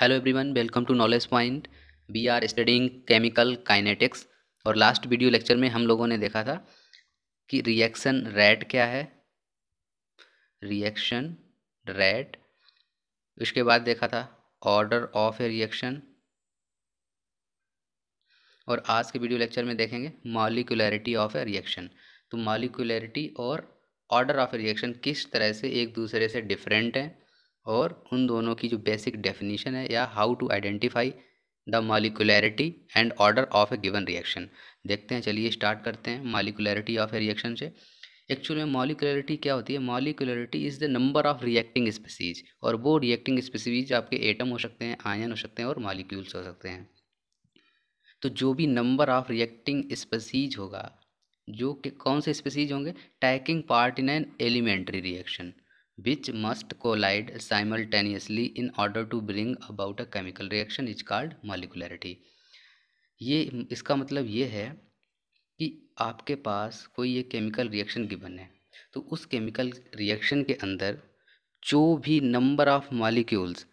hello everyone welcome to knowledge point we are studying chemical kinetics और last video lecture में हम लोगों ने देखा था कि रिएक्शन रेट क्या है रिएक्शन रेट उसके बाद देखा था ऑर्डर ऑफ ए रिएक्शन और आज के वीडियो लेक्चर में देखेंगे मॉलिकुलरिटी ऑफ ए रिएक्शन तो मॉलिकुलरिटी और ऑर्डर ऑफ ए रिएक्शन किस तरह से एक दूसरे से डिफरेंट हैं और उन दोनों की जो बेसिक डेफिनेशन है या how to identify the molecularity and order of a given reaction देखते हैं चलिए स्टार्ट करते हैं मालिकुलरिटी ऑफ ए रिएक्शन से एक्चुअल में मॉलिकुलरिटी क्या होती है molecularity is the number of reacting species और वो रिएक्टिंग स्पीसीज आपके एटम हो सकते हैं आयन हो सकते हैं और मॉलिक्यूल्स हो सकते हैं तो जो भी नंबर ऑफ रिएक्टिंग स्पीसीज होगा जो कि कौन से स्पीसीज होंगे taking part in an elementary reaction which must collide simultaneously in order to bring about a chemical reaction is called molecularity ये इसका मतलब ये है कि आपके पास कोई ये केमिकल रिएक्शन गिवन है तो उस केमिकल रिएक्शन के अंदर जो भी number of molecules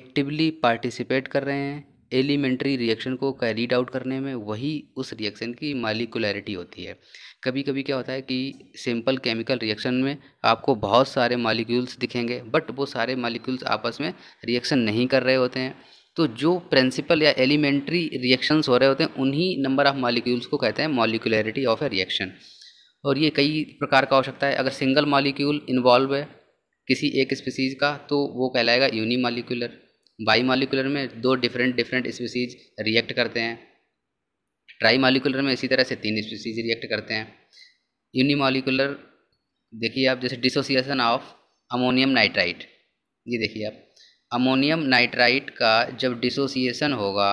actively participate कर रहे हैं एलिमेंट्री रिएक्शन को कैरीड आउट करने में वही उस रिएक्शन की मालिकुलरिटी होती है कभी कभी क्या होता है कि सिंपल केमिकल रिएक्शन में आपको बहुत सारे मालिक्यूल्स दिखेंगे बट वो सारे मालिक्यूल्स आपस में रिएक्शन नहीं कर रहे होते हैं तो जो प्रिंसिपल या एलिमेंट्री रिएक्शंस हो रहे होते हैं उन्हीं नंबर ऑफ मालिक्यूल्स को कहते हैं मालिकुलरिटी ऑफ ए रिएक्शन और ये कई प्रकार का हो सकता है अगर सिंगल मालिक्यूल इन्वॉल्व है किसी एक स्पीसीज़ का तो वो कहलाएगा यूनी मालिकुलर बाई मालिकुलर में दो डिफरेंट डिफरेंट स्पीसीज रिएक्ट करते हैं ट्राई मालिकुलर में इसी तरह से तीन स्पीसीज रिएक्ट करते हैं यूनिमालिकुलर देखिए आप जैसे डिसोसिएशन ऑफ अमोनियम नाइट्राइट ये देखिए आप अमोनियम नाइट्राइट का जब डिसोसिएशन होगा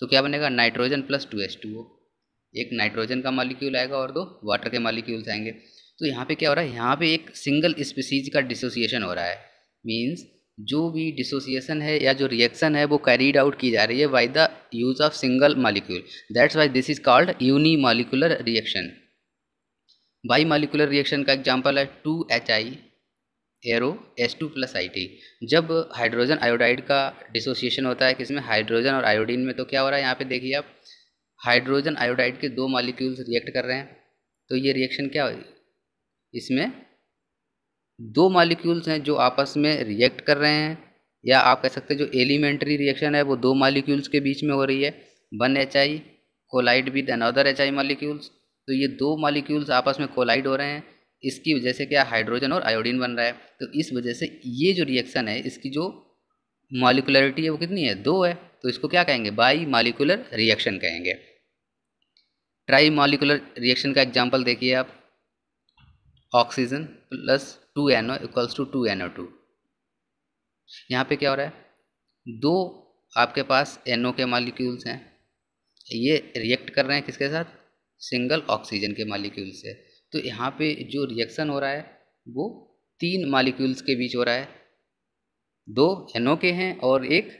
तो क्या बनेगा nitrogen plus two H two O एक नाइट्रोजन का मालिक्यूल आएगा और दो वाटर के मालिक्यूल्स आएंगे तो यहाँ पे क्या हो रहा है यहाँ पे एक सिंगल स्पीसीज का डिसोसिएशन हो रहा है मीन्स जो भी डिसोसिएशन है या जो रिएक्शन है वो कैरीड आउट की जा रही है by the use of single molecule that's why this is called uni molecular reaction bi molecular reaction का एग्जाम्पल है two H I arrow S two plus I T जब हाइड्रोजन आयोडाइड का dissociation होता है किसमें हाइड्रोजन और iodine में तो क्या हो रहा है यहाँ पे देखिए आप हाइड्रोजन आयोडाइड के दो मालिक्यूल्स रिएक्ट कर रहे हैं तो ये रिएक्शन क्या हो इसमें दो मालिक्यूल्स हैं जो आपस में रिएक्ट कर रहे हैं या आप कह सकते हैं जो एलिमेंट्री रिएक्शन है वो दो मालिक्यूल्स के बीच में हो रही है one H I collide with another H I molecules तो ये दो मालिक्यूल्स आपस में कोलाइड हो रहे हैं इसकी वजह से क्या हाइड्रोजन और आयोडीन बन रहा है तो इस वजह से ये जो रिएक्शन है इसकी जो मालिकुलरिटी है वो कितनी है दो है तो इसको क्या कहेंगे बाई मालिकुलर रिएक्शन कहेंगे ट्राई मालिकुलर रिएक्शन का एग्जाम्पल देखिए आप oxygen plus two N O equals to two N O two यहाँ पे क्या हो रहा है दो आपके पास एन ओ के मालिक्यूल्स हैं ये रिएक्ट कर रहे हैं किसके साथ सिंगल ऑक्सीजन के मालिक्यूल से तो यहाँ पे जो रिएक्शन हो रहा है वो तीन मालिक्यूल्स के बीच हो रहा है दो एन ओ के हैं और एक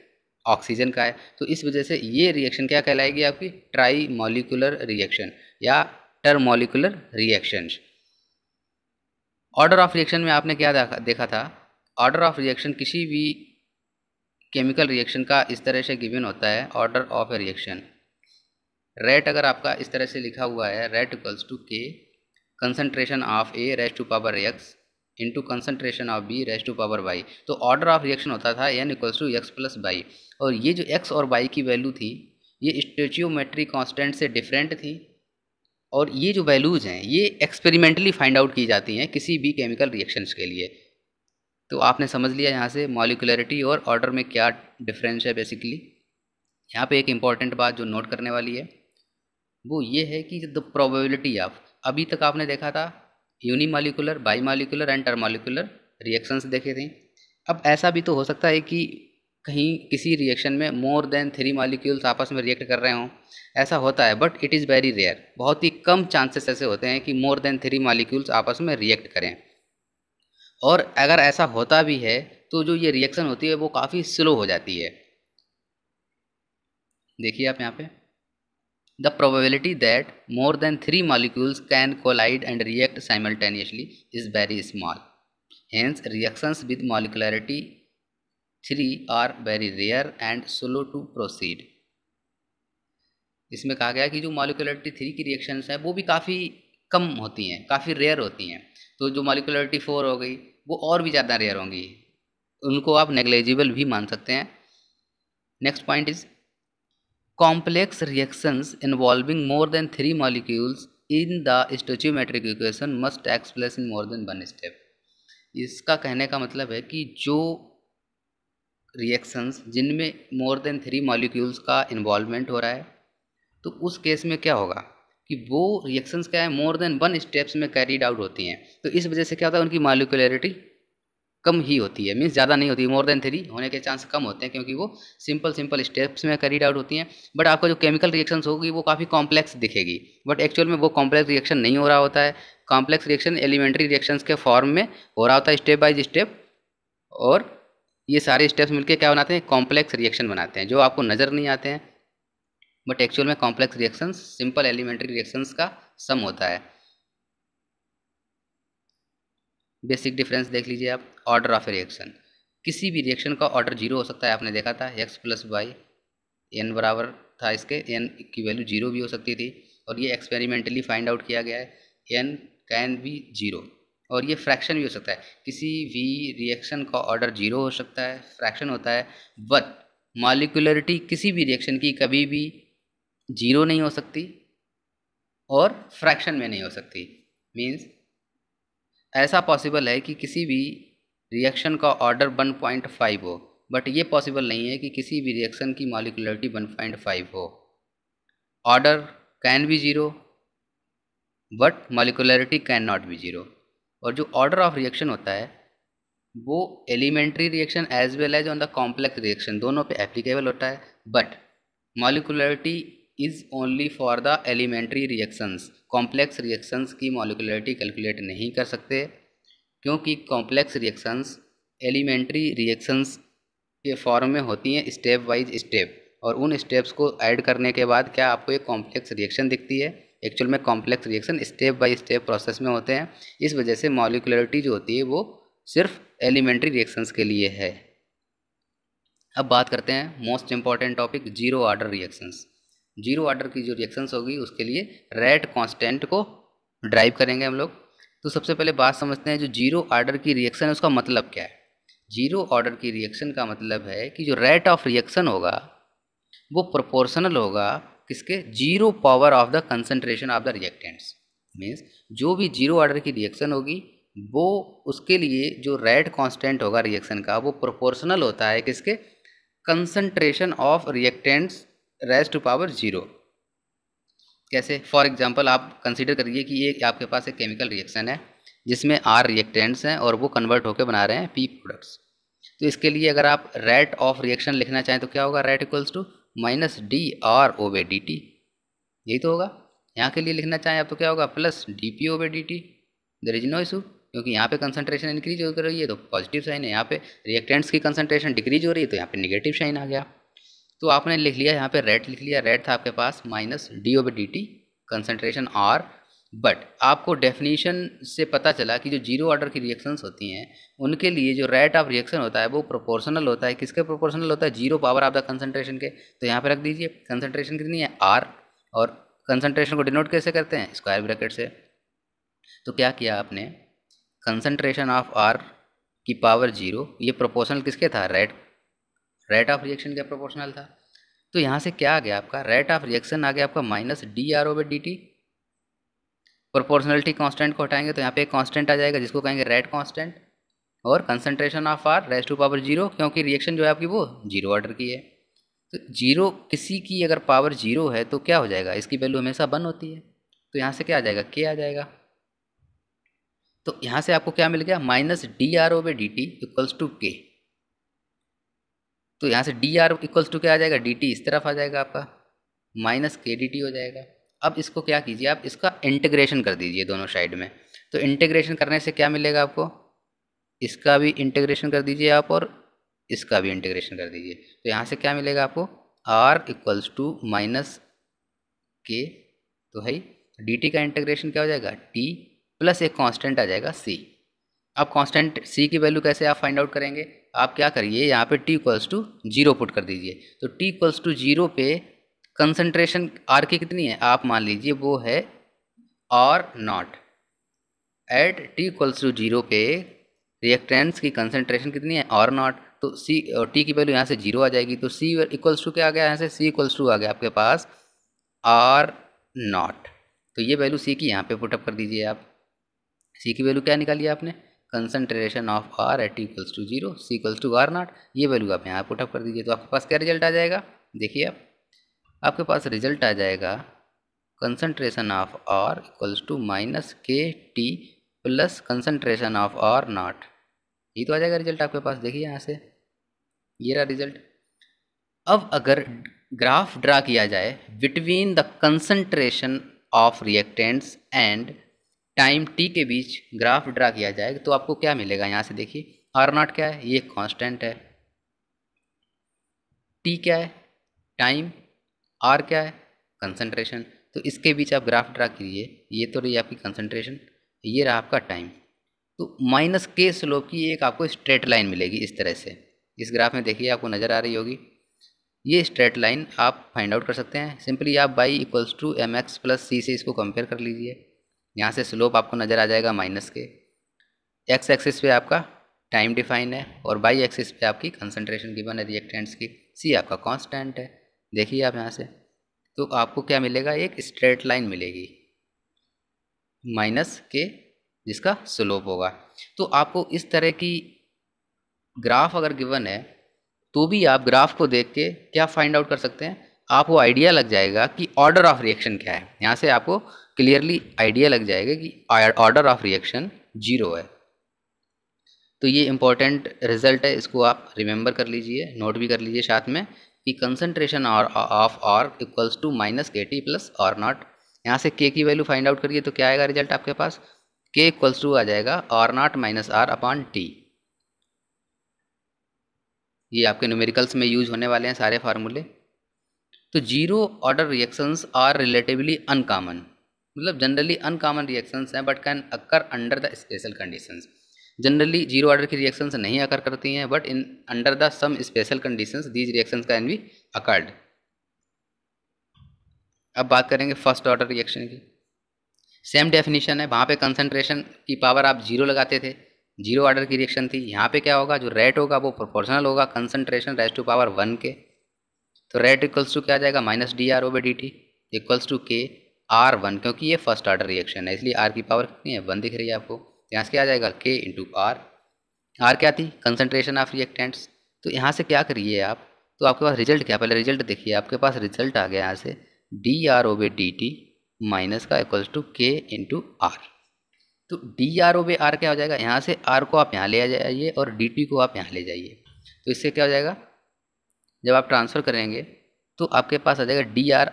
ऑक्सीजन का है तो इस वजह से ये रिएक्शन क्या कहलाएगी आपकी ट्राई मॉलिकुलर रिएक्शन या termolecular reactions order of reaction में आपने क्या देखा था ऑर्डर ऑफ रिएक्शन किसी भी केमिकल रिएक्शन का इस तरह से गिवन होता है order of a reaction rate अगर आपका इस तरह से लिखा हुआ है rate equals to K concentration of A raise to power X into concentration of B raise to power Y तो ऑर्डर ऑफ रिएक्शन होता था N equals to X plus Y और ये जो एक्स और वाई की वैल्यू थी ये स्टेचियोमेट्री कॉन्स्टेंट से डिफरेंट थी और ये जो वैल्यूज़ हैं ये एक्सपेरिमेंटली फाइंड आउट की जाती हैं किसी भी केमिकल रिएक्शंस के लिए तो आपने समझ लिया यहाँ से मॉलिकुलरिटी और ऑर्डर में क्या डिफरेंस है बेसिकली यहाँ पे एक इम्पॉर्टेंट बात जो नोट करने वाली है वो ये है कि द प्रोबेबिलिटी ऑफ अभी तक आपने देखा था uni molecular bi molecular and termolecular reactions देखे थे अब ऐसा भी तो हो सकता है कि कहीं किसी रिएक्शन में मोर देन थ्री मालिक्यूल्स आपस में रिएक्ट कर रहे हों ऐसा होता है but it is very rare बहुत ही कम चांसेस ऐसे होते हैं कि मोर देन थ्री मालिक्यूल्स आपस में रिएक्ट करें और अगर ऐसा होता भी है तो जो ये रिएक्शन होती है वो काफ़ी स्लो हो जाती है देखिए आप यहाँ पे the probability that more than three molecules can collide and react simultaneously is very small hence reactions with molecularity three are very rare and slow to proceed जिसमें कहा गया कि जो मॉलिकुलरिटी थ्री की रिएक्शंस हैं वो भी काफ़ी कम होती हैं काफ़ी रेयर होती हैं तो जो मॉलिकुलरिटी फोर हो गई वो और भी ज़्यादा रेयर होंगी उनको आप नेग्लेजिबल भी मान सकते हैं next point is complex reactions involving more than three molecules in the stoichiometric equation must explace in more than one step इसका कहने का मतलब है कि जो रिएक्शंस जिनमें मोर देन थ्री मॉलिक्यूल्स का इन्वॉल्वमेंट हो रहा है तो उस केस में क्या होगा कि वो रिएक्शंस क्या है मोर देन वन स्टेप्स में कैरीड आउट होती हैं तो इस वजह से क्या होता है उनकी मालिकुलरिटी कम ही होती है मीन्स ज़्यादा नहीं होती मोर देन थ्री होने के चांस कम होते हैं क्योंकि वो सिंपल सिंपल स्टेप्स में कैरीड आउट होती हैं बट आपका जो केमिकल रिएक्शंस होगी वो काफ़ी कॉम्प्लेक्स दिखेगी बट एक्चुअल में वो कॉम्प्लेक्स रिएक्शन नहीं हो रहा होता है कॉम्प्लेक्स रिएक्शन एलिमेंट्री रिएक्शंस के फॉर्म में हो रहा होता है स्टेप बाय स्टेप और ये सारे स्टेप्स मिलकर क्या बनाते हैं कॉम्प्लेक्स रिएक्शन बनाते हैं जो आपको नज़र नहीं आते हैं बट एक्चुअल में complex reaction simple elementary reactions का सम होता है बेसिक डिफरेंस देख लीजिए आप ऑर्डर ऑफ रिएक्शन किसी भी रिएक्शन का ऑर्डर जीरो हो सकता है आपने देखा था एक्स प्लस वाई एन बराबर था इसके एन की वैल्यू जीरो भी हो सकती थी और ये एक्सपेरिमेंटली फाइंड आउट किया गया है एन कैन बी जीरो और ये फ्रैक्शन भी हो सकता है किसी भी रिएक्शन का ऑर्डर जीरो हो सकता है फ्रैक्शन होता है बट मालिकुलरिटी किसी भी रिएक्शन की कभी भी जीरो नहीं हो सकती और फ्रैक्शन में नहीं हो सकती मीन्स ऐसा पॉसिबल है कि किसी भी रिएक्शन का ऑर्डर 1.5 हो बट ये पॉसिबल नहीं है कि किसी भी रिएक्शन की मॉलिकुलरिटी 1.5 हो order can be zero but molecularity can not be zero और जो ऑर्डर ऑफ रिएक्शन होता है वो elementary reaction as well as on the complex reaction दोनों पे एप्लीकेबल होता है but molecularity is only for the elementary reactions complex reactions की मॉलिकुलरिटी कैलकुलेट नहीं कर सकते क्योंकि कॉम्प्लेक्स रिएक्शंस एलिमेंट्री रिएक्शंस के फॉर्म में होती हैं स्टेप वाइज स्टेप और उन स्टेप्स को ऐड करने के बाद क्या आपको एक कॉम्प्लेक्स रिएक्शन दिखती है एक्चुअल में complex reaction step by step process में होते हैं इस वजह से मॉलिकुलरिटी जो होती है वो सिर्फ एलिमेंट्री रिएक्शंस के लिए है अब बात करते हैं most important topic zero order reactions zero order की जो रिएक्शंस होगी उसके लिए रेट कांस्टेंट को ड्राइव करेंगे हम लोग तो सबसे पहले बात समझते हैं जो जीरो ऑर्डर की रिएक्शन है उसका मतलब क्या है जीरो ऑर्डर की रिएक्शन का मतलब है कि जो रेट ऑफ रिएक्शन होगा वो प्रोपोर्शनल होगा किसके zero power of the concentration of the reactants means जो भी जीरो ऑर्डर की रिएक्शन होगी वो उसके लिए जो रेट कांस्टेंट होगा रिएक्शन का वो प्रोपोर्शनल होता है किसके concentration of reactants raise to power zero कैसे फॉर एग्जांपल आप कंसीडर करिए कि ये आपके पास एक केमिकल रिएक्शन है जिसमें आर रिएक्टेंट्स हैं और वो कन्वर्ट होकर बना रहे हैं पी प्रोडक्ट्स तो इसके लिए अगर आप रेट ऑफ रिएक्शन लिखना चाहें तो क्या होगा rate equals to minus D R O by D T यही तो होगा यहाँ के लिए लिखना चाहें आप तो क्या होगा plus D P O by D T there is no issue क्योंकि यहाँ पे कंसंट्रेशन इंक्रीज हो रही है तो पॉजिटिव साइन है यहाँ पे रिएक्टेंट्स की कंसंट्रेशन डिक्रीज हो रही है तो यहाँ पे निगेटिव साइन आ गया तो आपने लिख लिया यहाँ पे रेट लिख लिया रेट था आपके पास minus D O D T concentration R but आपको डेफिनेशन से पता चला कि जो जीरो ऑर्डर की रिएक्शंस होती हैं उनके लिए जो रेट ऑफ रिएक्शन होता है वो प्रोपोर्शनल होता है किसके प्रोपोर्शनल होता है zero power of the concentration के तो यहाँ पर रख दीजिए कंसनट्रेशन कितनी है आर और कंसनट्रेशन को डिनोट कैसे करते हैं स्क्वायर ब्रैकेट से तो क्या किया आपने कंसनट्रेशन ऑफ आर की पावर जीरो ये प्रोपोर्शनल किसके था रेट रेट ऑफ रिएक्शन क्या प्रोपोर्शनल था तो यहाँ से क्या आ गया आपका रेट ऑफ रिएक्शन आ गया आपका minus D R O D T proportionality constant को हटाएंगे तो यहाँ पे एक कॉन्स्टेंट आ जाएगा जिसको कहेंगे रेट कॉन्स्टेंट और concentration of R raise to power zero क्योंकि रिएक्शन जो है आपकी वो जीरो ऑर्डर की है तो जीरो किसी की अगर पावर जीरो है तो क्या हो जाएगा इसकी वैल्यू हमेशा वन होती है तो यहाँ से क्या आ जाएगा के आ जाएगा तो यहाँ से आपको क्या मिल गया minus D R O by D T equals to K तो यहाँ से डी आर इक्वल्स टू क्या आ जाएगा डी टी इस तरफ आ जाएगा आपका माइनस के डी टी हो जाएगा अब इसको क्या कीजिए आप इसका इंटीग्रेशन कर दीजिए दोनों साइड में तो इंटीग्रेशन करने से क्या मिलेगा आपको इसका भी इंटीग्रेशन कर दीजिए आप और इसका भी इंटीग्रेशन कर दीजिए तो यहाँ से क्या मिलेगा आपको आर इक्वल्स टू माइनस के तो भाई डी टी का इंटीग्रेशन क्या हो जाएगा टी प्लस एक कॉन्स्टेंट आ जाएगा सी अब कॉन्स्टेंट सी की वैल्यू कैसे आप फाइंड आउट करेंगे आप क्या करिए यहाँ पे T equals to zero put कर दीजिए तो टी इक्वल्स टू जीरो पे कंसनट्रेशन आर की कितनी है आप मान लीजिए वो है R not at T equals to zero पे रिएक्टेंट्स की कंसनट्रेशन कितनी है आर नॉट तो सी और टी की वैल्यू यहाँ से जीरो आ जाएगी तो सी इक्वल्स टू क्या आ गया यहाँ से सी इक्वल्स टू आ गया आपके पास आर नॉट तो ये वैल्यू सी की यहाँ पे पुटअप कर दीजिए आप सी की वैल्यू क्या निकाली आपने concentration of R at equals to zero is equals to R not ये वैल्यू आप यहाँ पुटअप कर दीजिए तो आपके पास क्या रिजल्ट आ जाएगा देखिए आप आपके पास रिजल्ट आ जाएगा concentration of R equals to minus K T plus concentration of R not ये तो आ जाएगा रिजल्ट आपके पास देखिए यहाँ से ये रहा रिजल्ट अब अगर ग्राफ ड्रा किया जाए between the concentration of reactants and time T के बीच ग्राफ ड्रा किया जाएगा तो आपको क्या मिलेगा यहाँ से देखिए आर नॉट क्या है ये कांस्टेंट है टी क्या है टाइम आर क्या है कंसंट्रेशन तो इसके बीच आप ग्राफ ड्रा कीजिए ये तो रही आपकी कंसंट्रेशन ये रहा आपका टाइम तो माइनस के स्लोप की एक आपको स्ट्रेट लाइन मिलेगी इस तरह से इस ग्राफ में देखिए आपको नज़र आ रही होगी ये स्ट्रेट लाइन आप फाइंड आउट कर सकते हैं सिंपली आप Y equals to M X plus C से इसको कंपेयर कर लीजिए यहाँ से स्लोप आपको नज़र आ जाएगा माइनस के एक्स एक्सिस पे आपका टाइम डिफाइन है और बाई एक्सिस पे आपकी कंसंट्रेशन गिवन है रिएक्टेंट्स की सी आपका कांस्टेंट है देखिए आप यहाँ से तो आपको क्या मिलेगा एक स्ट्रेट लाइन मिलेगी माइनस के जिसका स्लोप होगा तो आपको इस तरह की ग्राफ अगर गिवन है तो भी आप ग्राफ को देख के क्या फाइंड आउट कर सकते हैं आपको आइडिया लग जाएगा कि ऑर्डर ऑफ रिएक्शन क्या है यहाँ से आपको क्लियरली आइडिया लग जाएगा कि ऑर्डर ऑफ रिएक्शन जीरो है तो ये इम्पॉर्टेंट रिजल्ट है इसको आप रिमेंबर कर लीजिए नोट भी कर लीजिए साथ में कि कंसनट्रेशन और of R equals to minus K T plus R not यहाँ से के की वैल्यू फाइंड आउट करिए तो क्या आएगा रिजल्ट आपके पास के इक्वल्स टू आ जाएगा R not minus R upon T ये आपके न्यूमेरिकल्स में यूज होने वाले हैं सारे फार्मूले तो zero order reactions are relatively uncommon मतलब जनरली अनकॉमन रिएक्शंस हैं but can occur under the special conditions generally zero order की रिएक्शंस नहीं अकर करती हैं but in under the some special conditions these reactions can be occurred अब बात करेंगे first order reaction की सेम डेफिनेशन है वहाँ पे कंसंट्रेशन की पावर आप जीरो लगाते थे जीरो ऑर्डर की रिएक्शन थी यहाँ पे क्या होगा जो रेट होगा वो प्रोपोर्शनल होगा concentration raise to power one के तो रेड इक्वल्स टू क्या आ जाएगा minus D R O by D T equals to K R one क्योंकि ये फर्स्ट ऑर्डर रिएक्शन है इसलिए आर की पावर कितनी है वन दिख रही है आपको तो यहाँ से क्या आ जाएगा के इंटू आर आर क्या थी कंसनट्रेशन ऑफ रिएक्टेंट्स तो यहाँ से क्या करिए आप तो आपके पास रिजल्ट क्या पहले रिजल्ट देखिए आपके पास रिजल्ट आ गया यहाँ से D R O by D T minus का equals to K into R तो D R O by R क्या हो जाएगा यहाँ से आर को आप यहाँ ले जाइए और डी टी को आप यहाँ ले जाइए तो इससे क्या हो जाएगा जब आप ट्रांसफ़र करेंगे तो आपके पास आ जाएगा D R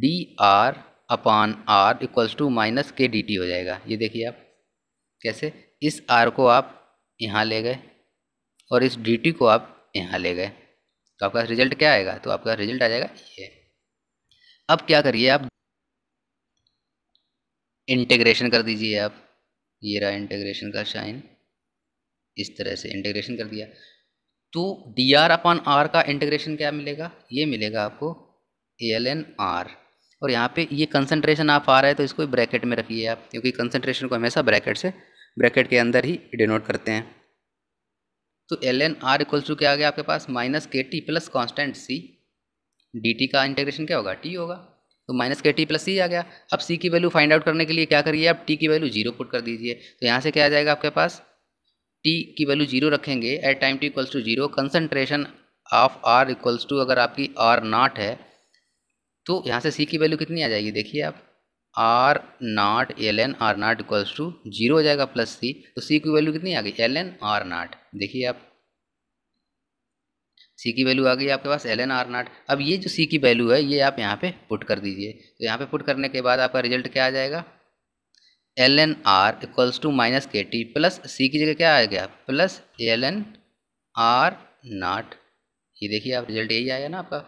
D R upon R equals to minus K D T हो जाएगा ये देखिए आप कैसे इस आर को आप यहाँ ले गए और इस डी टी को आप यहाँ ले गए तो आपका रिजल्ट क्या आएगा तो आपका रिजल्ट आ जाएगा ये अब क्या करिए आप इंटीग्रेशन कर दीजिए आप ये रहा इंटीग्रेशन का साइन इस तरह से इंटीग्रेशन कर दिया तो डी आर अपॉन आर का इंटीग्रेशन क्या मिलेगा ये मिलेगा आपको ए एल एन आर और यहाँ पे ये कंसंट्रेशन आप आ रहा है तो इसको ब्रैकेट में रखिए आप क्योंकि कंसंट्रेशन को हमेशा ब्रैकेट से ब्रैकेट के अंदर ही डिनोट करते हैं तो L N R equals to क्या आ गया आपके पास minus K T plus constant C D T का इंटीग्रेशन क्या होगा टी होगा तो माइनस के टी प्लस सी आ गया अब सी की वैल्यू फाइंड आउट करने के लिए क्या करिए आप टी की वैल्यू जीरो पुट कर दीजिए तो यहाँ से क्या आ जाएगा आपके पास टी की वैल्यू जीरो रखेंगे at time T equals to zero concentration of R equals to अगर आपकी आर नाट है तो यहाँ से सी की वैल्यू कितनी आ जाएगी देखिए आप R not L N R not equals to zero हो जाएगा प्लस सी तो सी की वैल्यू कितनी आ गई एल एन आर नाट देखिए आप सी की वैल्यू आ गई आपके पास एल एन आर नाट अब ये जो सी की वैल्यू है ये आप यहाँ पे पुट कर दीजिए तो यहाँ पे पुट करने के बाद आपका रिजल्ट क्या आ जाएगा L N R equals to minus K T plus C की जगह क्या आ गया plus L N R not ये देखिए आप रिजल्ट यही आया ना आपका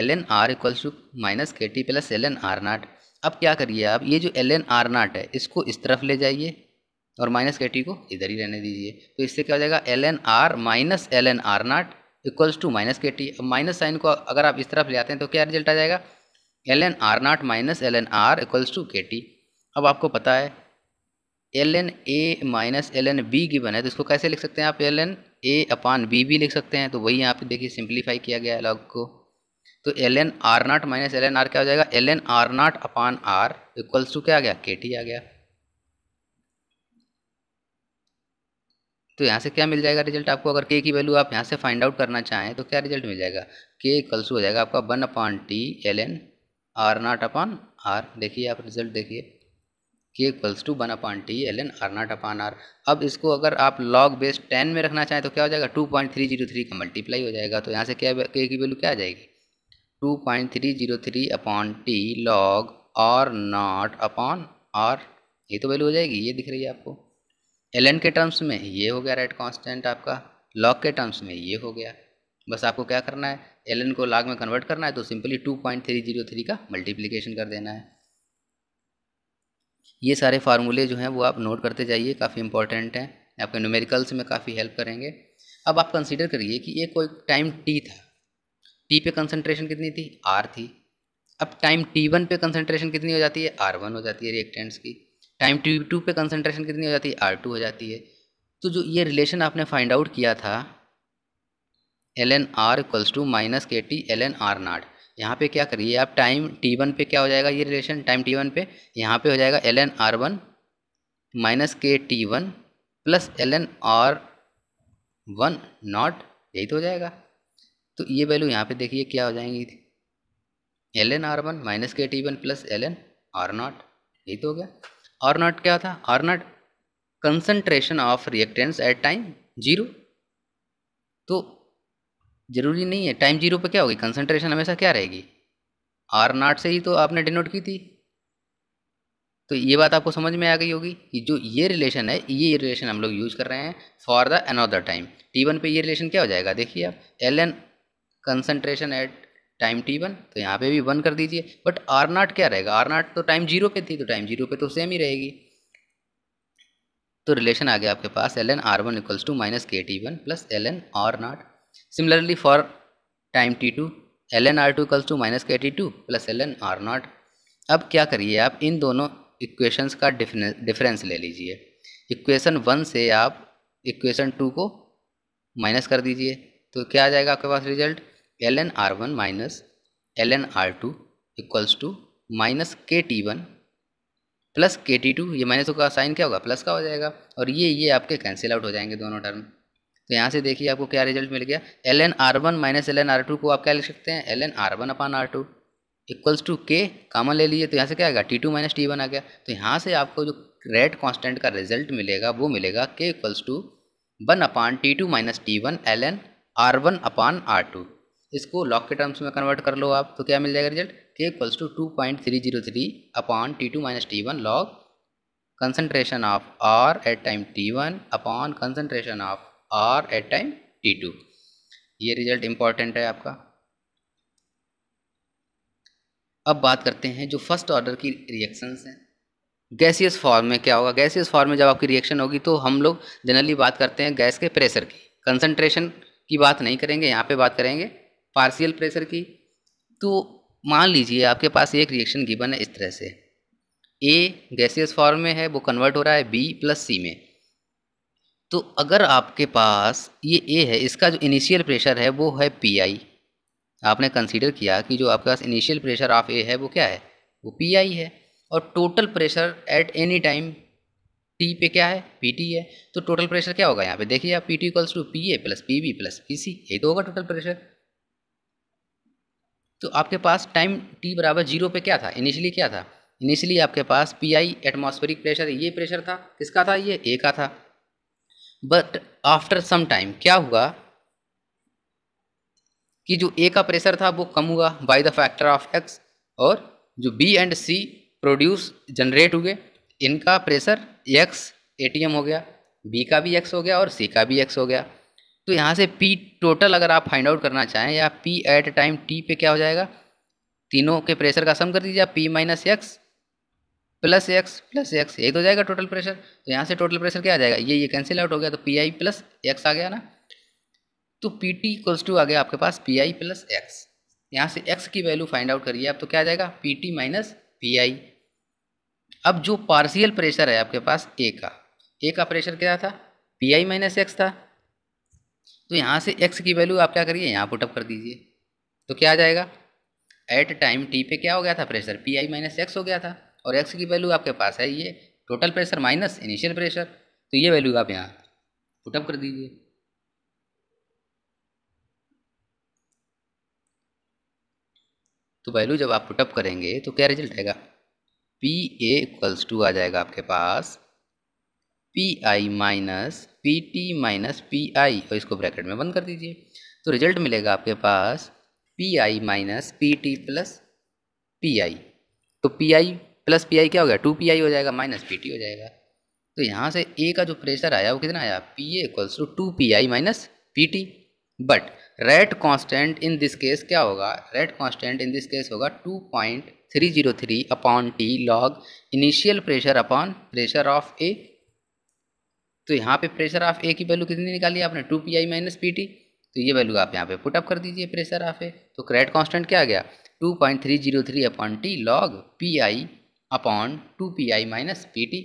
L N R equals to minus K T plus L N R not अब क्या करिए आप ये जो एल एन आर नाट है इसको इस तरफ ले जाइए और माइनस के टी को इधर ही रहने दीजिए तो इससे क्या हो जाएगा L N R minus L N R not equals to minus K T अब माइनस साइन को अगर आप इस तरफ ले आते हैं तो क्या रिजल्ट आ जाएगा L N R naught minus L N R equals to K T अब आपको पता है L N A minus L N B given है तो इसको कैसे लिख सकते हैं आप L N A upon B भी लिख सकते हैं तो वही यहाँ पे देखिए सिंप्लीफाई किया गया है लॉग को तो एल एन आर नाट माइनस एल एन आर क्या हो जाएगा L N R naught upon R equals to क्या आ गया के टी आ गया तो यहाँ से क्या मिल जाएगा रिजल्ट आपको अगर के की वैल्यू आप यहाँ से फाइंड आउट करना चाहें तो क्या रिजल्ट मिल जाएगा के इक्वल्स हो जाएगा आपका one upon T L N R naught upon R देखिए आप रिजल्ट देखिए K equals to one upon T L N R naught upon R अब इसको अगर आप लॉग बेस टेन में रखना चाहें तो क्या हो जाएगा two point three zero three का मल्टीप्लाई हो जाएगा तो यहाँ से क्या के की वैल्यू क्या आ जाएगी two point three zero three upon T log R naught upon R ये तो वैल्यू हो जाएगी ये दिख रही है आपको एल एन के टर्म्स में ये हो गया राइट कॉन्स्टेंट आपका लॉग के टर्म्स में ये हो गया बस आपको क्या करना है एल एन को लॉग में कन्वर्ट करना है तो simply two point three zero three का मल्टीप्लीकेशन कर देना है ये सारे फार्मूले जो हैं वो आप नोट करते जाइए काफ़ी इंपॉर्टेंट हैं आपके न्यूमेरिकल्स में काफ़ी हेल्प करेंगे अब आप कंसिडर करिए कि ये कोई टाइम टी था टी पे कंसंट्रेशन कितनी थी आर थी अब टाइम टी वन पे कंसंट्रेशन कितनी हो जाती है आर वन हो जाती है रिएक्टेंट्स की टाइम टी टू पे कंसंट्रेशन कितनी हो जाती है आर टू हो जाती है तो जो ये रिलेशन आपने फाइंड आउट किया था L N R equals to minus K T L N R naught यहाँ पे क्या करिए आप टाइम टी वन पे क्या हो जाएगा ये रिलेशन टाइम टी वन पे यहाँ पे हो जाएगा L N R one minus K T one plus L N R one naught यही तो हो जाएगा तो ये वैल्यू यहाँ पे देखिए क्या हो जाएंगी L N R one minus K T one plus L N R naught यही तो हो गया आर नॉट क्या था R naught concentration of reactants at time zero तो जरूरी नहीं है टाइम जीरो पे क्या होगी कंसंट्रेशन हमेशा क्या रहेगी आर नाट से ही तो आपने डिनोट की थी तो ये बात आपको समझ में आ गई होगी कि जो ये रिलेशन है ये रिलेशन हम लोग यूज़ कर रहे हैं for the another time T one पर ये रिलेशन क्या हो जाएगा देखिए आप L N concentration at time T one तो यहाँ पे भी वन कर दीजिए बट आर नाट क्या रहेगा आर नाट तो टाइम जीरो पे थी तो टाइम जीरो पे तो सेम ही रहेगी तो रिलेशन आ गया आपके पास L N R one equals to minus K T one plus L N R naught Similarly, for time t2, ln r2 equals to minus K T two plus L N R naught अब क्या करिए आप इन दोनों equations का difference ले लीजिए equation one से आप इक्वेशन टू को माइनस कर दीजिए तो क्या आ जाएगा आपके पास result L N R one minus L N R two equals to minus K T one plus K T two ये माइनस का साइन क्या होगा प्लस का हो जाएगा और ये ये आपके कैंसिल आउट हो जाएंगे दोनों टर्म तो यहाँ से देखिए आपको क्या रिजल्ट मिल गया L N R one minus L N R two को आप क्या लिख सकते हैं L N R one upon R two equals to K common ले लिए तो यहाँ से क्या आएगा T two minus T one आ गया तो यहाँ से आपको जो रेड कांस्टेंट का रिजल्ट मिलेगा वो मिलेगा K equals to one upon T two minus T one L N R one upon R two इसको लॉक के टर्म्स में कन्वर्ट कर लो आप तो क्या मिल जाएगा result K equals to two point three zero three upon T two minus T one log concentration of R at time T one upon concentration of R at time T two ये result important है आपका अब बात करते हैं जो first order की reactions हैं गैसियस फॉर्म में क्या होगा गैसियस फॉर्म में जब आपकी रिएक्शन होगी तो हम लोग जनरली बात करते हैं गैस के प्रेशर की कंसनट्रेशन की बात नहीं करेंगे यहाँ पे बात करेंगे पार्शियल प्रेशर की तो मान लीजिए आपके पास एक रिएक्शन गिवन है इस तरह से ए गैसियस फॉर्म में है वो कन्वर्ट हो रहा है बी प्लस सी में तो अगर आपके पास ये ए है इसका जो इनिशियल प्रेशर है वो है पी आई आपने कंसीडर किया कि जो आपके पास इनिशियल प्रेशर ऑफ ए है वो क्या है वो पी आई है और total pressure at any time T पे क्या है पी टी है तो टोटल प्रेशर क्या होगा यहाँ पे देखिए आप P T equals to P A plus P B plus P C यही तो होगा टोटल प्रेशर तो आपके पास टाइम टी बराबर जीरो पे क्या था इनिशियली क्या था इनिशियली आपके पास पी आई एटमॉस्फेरिक प्रेशर ये प्रेशर था किसका था ये ए का था बट आफ्टर सम टाइम क्या हुआ कि जो ए का प्रेशर था वो कम हुआ by the factor of X और जो B and C produce generate हुए इनका प्रेशर एक्स ए हो गया बी का भी एक्स हो गया और सी का भी एक्स हो गया तो यहाँ से पी टोटल अगर आप फाइंड आउट करना चाहें या पी एट टाइम टी पे क्या हो जाएगा तीनों के प्रेशर का सम कर दीजिए आप P minus X plus X plus X यही तो जाएगा टोटल प्रेशर तो यहाँ से टोटल प्रेशर क्या आ जाएगा ये ये कैंसिल आउट हो गया तो पी आई प्लस एक्स आ गया ना तो पी टी इक्वल्स टू आ गया आपके पास पी आई प्लस एक्स यहाँ से एक्स की वैल्यू फाइंड आउट करिए आप तो क्या आ जाएगा P T minus P I अब जो पार्शियल प्रेशर है आपके पास ए का ए का प्रेशर क्या था पी आई माइनस एक्स था तो यहाँ से एक्स की वैल्यू आप क्या करिए यहाँ पुटअप कर दीजिए तो क्या आ जाएगा एट टाइम टी पे क्या हो गया था pressure P I minus X हो गया था और एक्स की वैल्यू आपके पास है ये total pressure minus initial pressure तो ये वैल्यू आप यहाँ पुटअप कर दीजिए तो वैल्यू जब आप पुटअप करेंगे तो क्या रिजल्ट आएगा पी ए इक्वल्स टू आ जाएगा आपके पास P I minus P T minus P I और इसको ब्रैकेट में बंद कर दीजिए तो रिजल्ट मिलेगा आपके पास P I minus P T plus P I तो P I plus P I क्या हो गया टू पी आई हो जाएगा माइनस पी टी हो जाएगा तो यहाँ से ए का जो प्रेशर आया वो कितना आया P A equals to two P I minus P T but rate constant in this case क्या होगा rate constant in this case होगा two point three zero three upon T log initial pressure upon pressure of A तो यहाँ पे pressure of ए की value कितनी निकाली आपने two P I minus P T तो ये वैल्यू आप यहाँ पे पुटअप कर दीजिए प्रेशर ऑफ ए तो रेट कांस्टेंट क्या आ गया two point three zero three upon T log P I upon two P I minus P T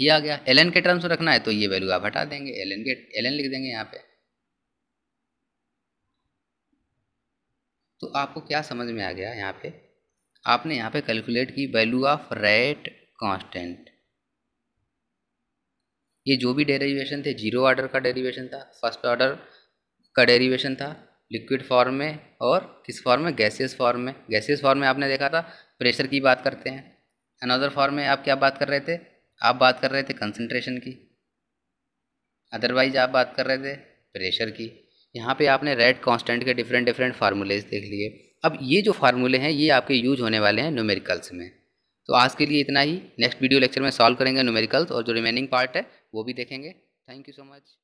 ये आ गया एल एन के टर्म्स में रखना है तो ये वैल्यू आप हटा देंगे एल एन के एल एन लिख देंगे यहाँ पे तो आपको क्या समझ में आ गया यहाँ पे आपने यहाँ पे कैलकुलेट की वैल्यू ऑफ रेट कांस्टेंट ये जो भी डेरिवेशन थे जीरो ऑर्डर का डेरिवेशन था फर्स्ट ऑर्डर का डेरिवेशन था लिक्विड फॉर्म में और किस फॉर्म में गैसियस फॉर्म में गैसियस फॉर्म में आपने देखा था प्रेशर की बात करते हैं अनदर फॉर्म में आप क्या बात कर रहे थे आप बात कर रहे थे कंसनट्रेशन की अदरवाइज आप बात कर रहे थे प्रेशर की यहाँ पे आपने रेड कांस्टेंट के डिफरेंट डिफरेंट फार्मूलेज देख लिए अब ये जो फार्मूले हैं ये आपके यूज होने वाले हैं न्यूमेरिकल्स में तो आज के लिए इतना ही नेक्स्ट वीडियो लेक्चर में सॉल्व करेंगे न्यूमेरिकल्स और जो रिमेनिंग पार्ट है वो भी देखेंगे थैंक यू सो मच